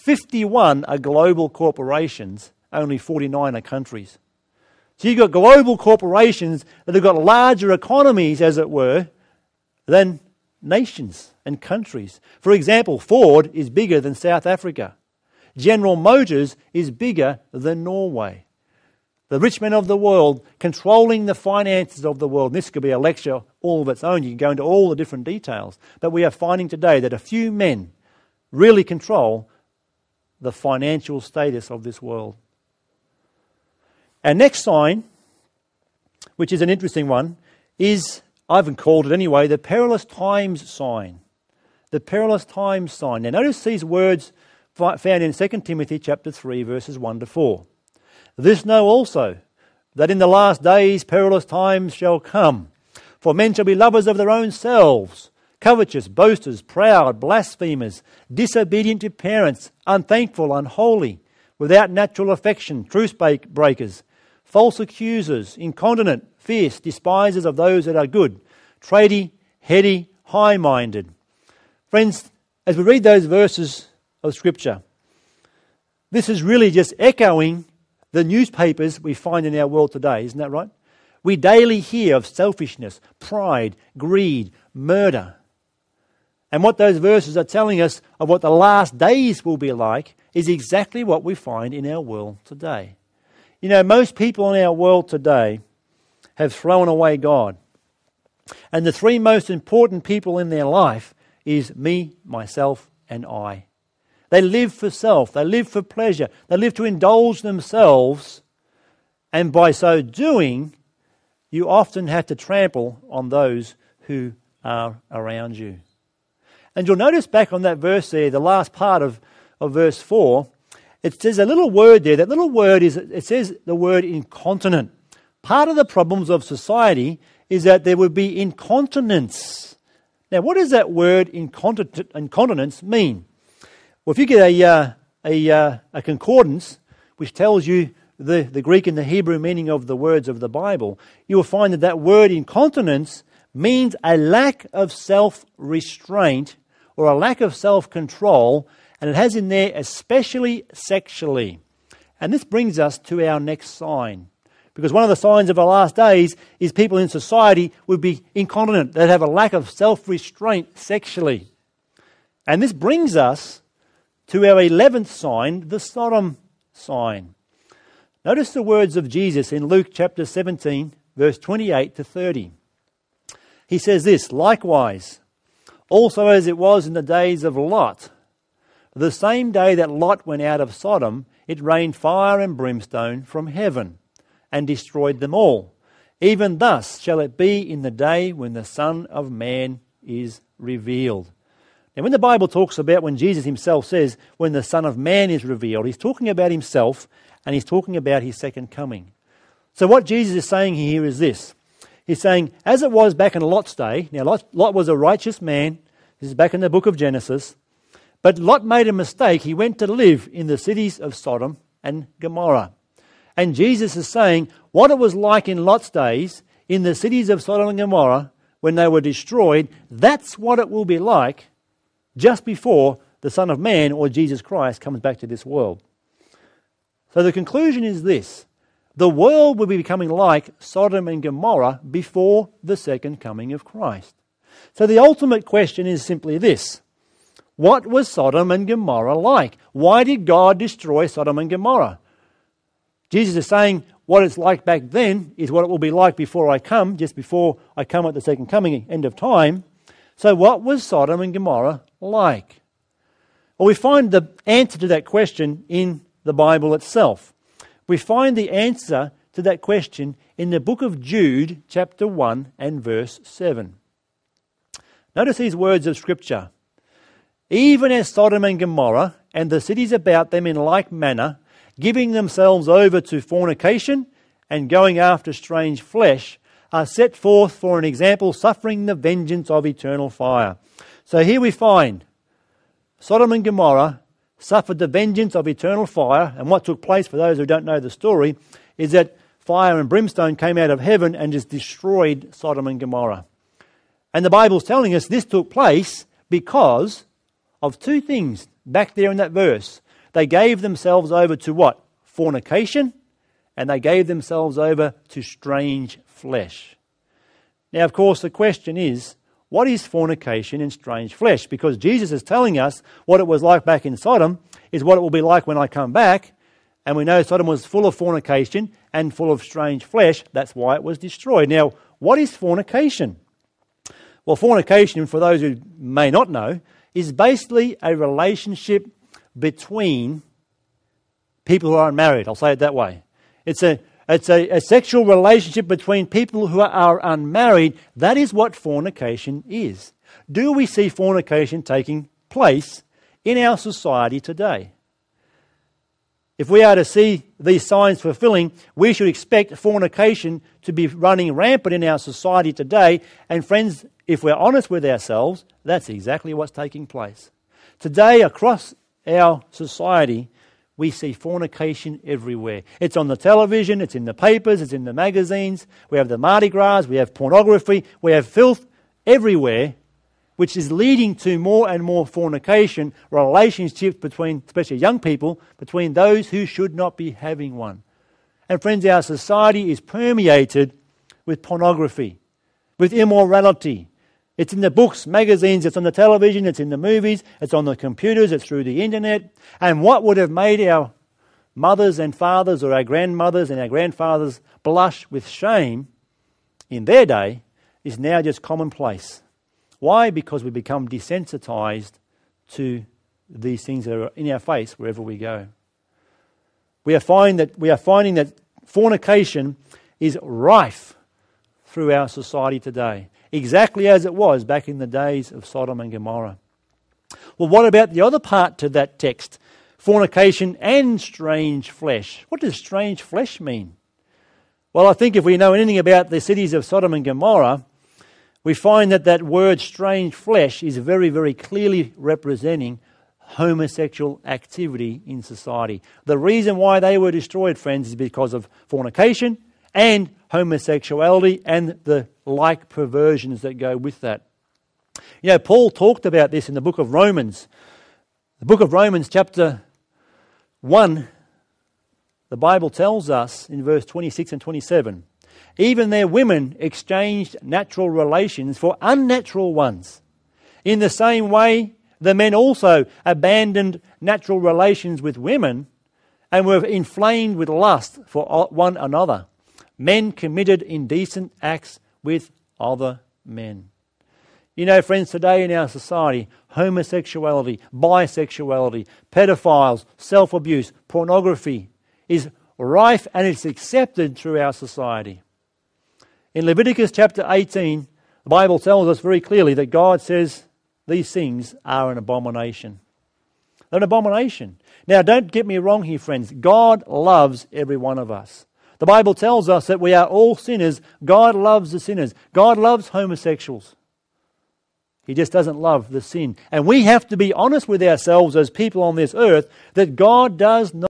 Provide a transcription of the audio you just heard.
51 are global corporations, only 49 are countries. So you've got global corporations that have got larger economies, as it were, than nations and countries. For example, Ford is bigger than South Africa. General Motors is bigger than Norway. The rich men of the world controlling the finances of the world. this could be a lecture all of its own. You can go into all the different details. But we are finding today that a few men really control the financial status of this world. Our next sign, which is an interesting one, is I haven't called it anyway the perilous times sign. The perilous times sign. Now, notice these words found in 2 Timothy chapter 3, verses 1 to 4. This know also, that in the last days perilous times shall come. For men shall be lovers of their own selves, covetous, boasters, proud, blasphemers, disobedient to parents, unthankful, unholy, without natural affection, truce breakers, false accusers, incontinent, fierce, despisers of those that are good, trady, heady, high minded. Friends, as we read those verses of Scripture, this is really just echoing the newspapers we find in our world today, isn't that right? We daily hear of selfishness, pride, greed, murder, and what those verses are telling us of what the last days will be like is exactly what we find in our world today. You know, most people in our world today have thrown away God. And the three most important people in their life is me, myself, and I. They live for self, they live for pleasure, they live to indulge themselves, and by so doing, you often have to trample on those who are around you. And you'll notice back on that verse there, the last part of, of verse 4, it says a little word there. That little word is, it says the word incontinent. Part of the problems of society is that there would be incontinence. Now, what does that word incontinence mean? Well, if you get a, uh, a, uh, a concordance which tells you the, the Greek and the Hebrew meaning of the words of the Bible, you will find that that word incontinence means a lack of self restraint or a lack of self control, and it has in there especially sexually. And this brings us to our next sign. Because one of the signs of our last days is people in society would be incontinent. They'd have a lack of self restraint sexually. And this brings us to our 11th sign, the Sodom sign. Notice the words of Jesus in Luke chapter 17, verse 28 to 30. He says this likewise, also as it was in the days of Lot, the same day that Lot went out of Sodom, it rained fire and brimstone from heaven and destroyed them all. Even thus shall it be in the day when the Son of Man is revealed. Now, when the Bible talks about when Jesus himself says, when the Son of Man is revealed, he's talking about himself and he's talking about his second coming. So, what Jesus is saying here is this He's saying, as it was back in Lot's day, now Lot, Lot was a righteous man. This is back in the book of Genesis. But Lot made a mistake. He went to live in the cities of Sodom and Gomorrah. And Jesus is saying what it was like in Lot's days in the cities of Sodom and Gomorrah when they were destroyed, that's what it will be like just before the Son of Man or Jesus Christ comes back to this world. So the conclusion is this the world will be becoming like Sodom and Gomorrah before the second coming of Christ. So the ultimate question is simply this What was Sodom and Gomorrah like? Why did God destroy Sodom and Gomorrah? Jesus is saying what it's like back then is what it will be like before I come, just before I come at the second coming, end of time. So, what was Sodom and Gomorrah like? Well, we find the answer to that question in the Bible itself. We find the answer to that question in the book of Jude, chapter 1 and verse 7. Notice these words of Scripture. Even as Sodom and Gomorrah and the cities about them in like manner, giving themselves over to fornication and going after strange flesh, are set forth for an example, suffering the vengeance of eternal fire. So here we find Sodom and Gomorrah suffered the vengeance of eternal fire. And what took place, for those who don't know the story, is that fire and brimstone came out of heaven and just destroyed Sodom and Gomorrah. And the Bible's telling us this took place because of two things back there in that verse. They gave themselves over to what? Fornication, and they gave themselves over to strange flesh. Now, of course, the question is what is fornication in strange flesh? Because Jesus is telling us what it was like back in Sodom is what it will be like when I come back. And we know Sodom was full of fornication and full of strange flesh. That's why it was destroyed. Now, what is fornication? Well, fornication, for those who may not know, is basically a relationship between people who are not married. I'll say it that way. It's a it's a, a sexual relationship between people who are unmarried. That is what fornication is. Do we see fornication taking place in our society today? If we are to see these signs fulfilling, we should expect fornication to be running rampant in our society today. And, friends, if we're honest with ourselves, that's exactly what's taking place. Today, across our society, we see fornication everywhere. It's on the television, it's in the papers, it's in the magazines. We have the Mardi Gras, we have pornography, we have filth everywhere, which is leading to more and more fornication, relationships between, especially young people, between those who should not be having one. And friends, our society is permeated with pornography, with immorality, it's in the books, magazines, it's on the television, it's in the movies, it's on the computers, it's through the internet. And what would have made our mothers and fathers or our grandmothers and our grandfathers blush with shame in their day is now just commonplace. Why? Because we become desensitized to these things that are in our face wherever we go. We are, find that, we are finding that fornication is rife through our society today exactly as it was back in the days of Sodom and Gomorrah. Well, what about the other part to that text? Fornication and strange flesh. What does strange flesh mean? Well, I think if we know anything about the cities of Sodom and Gomorrah, we find that that word strange flesh is very, very clearly representing homosexual activity in society. The reason why they were destroyed, friends, is because of fornication and homosexuality and the like perversions that go with that. You know, Paul talked about this in the book of Romans. The book of Romans, chapter 1, the Bible tells us in verse 26 and 27 even their women exchanged natural relations for unnatural ones. In the same way, the men also abandoned natural relations with women and were inflamed with lust for one another men committed indecent acts with other men. You know, friends, today in our society, homosexuality, bisexuality, pedophiles, self abuse, pornography is rife and it's accepted through our society. In Leviticus chapter 18, the Bible tells us very clearly that God says these things are an abomination. An abomination. Now, don't get me wrong here, friends. God loves every one of us. The Bible tells us that we are all sinners. God loves the sinners. God loves homosexuals. He just doesn't love the sin. And we have to be honest with ourselves as people on this earth that God does not.